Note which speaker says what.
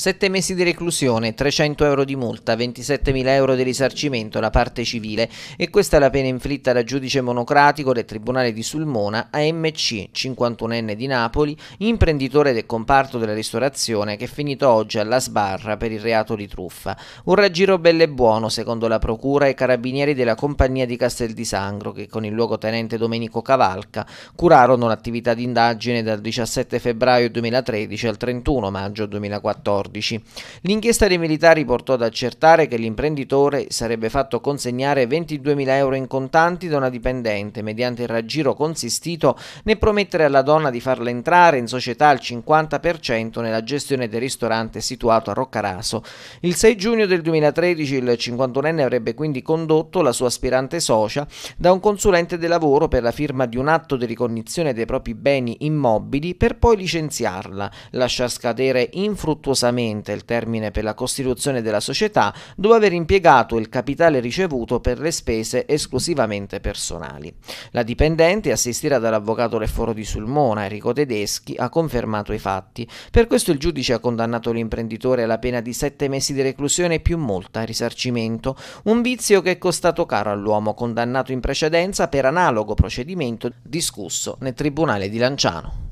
Speaker 1: 7 mesi di reclusione, 300 euro di multa, 27.000 euro di risarcimento da parte civile e questa è la pena inflitta da giudice monocratico del Tribunale di Sulmona a MC, 51enne di Napoli, imprenditore del comparto della ristorazione che è finito oggi alla sbarra per il reato di truffa. Un raggiro belle e buono secondo la procura e carabinieri della compagnia di Castel di Sangro che con il luogotenente Domenico Cavalca curarono l'attività di indagine dal 17 febbraio 2013 al 31 maggio 2014. 2014. L'inchiesta dei militari portò ad accertare che l'imprenditore sarebbe fatto consegnare 22.000 euro in contanti da una dipendente mediante il raggiro consistito nel promettere alla donna di farla entrare in società al 50% nella gestione del ristorante situato a Roccaraso. Il 6 giugno del 2013 il 51enne avrebbe quindi condotto la sua aspirante socia da un consulente del lavoro per la firma di un atto di ricognizione dei propri beni immobili per poi licenziarla, lasciar scadere infruttuosamente esattamente il termine per la costituzione della società, dopo aver impiegato il capitale ricevuto per le spese esclusivamente personali. La dipendente, assistita dall'avvocato Leforo di Sulmona, Enrico Tedeschi, ha confermato i fatti. Per questo il giudice ha condannato l'imprenditore alla pena di sette mesi di reclusione più molta risarcimento, un vizio che è costato caro all'uomo condannato in precedenza per analogo procedimento discusso nel Tribunale di Lanciano.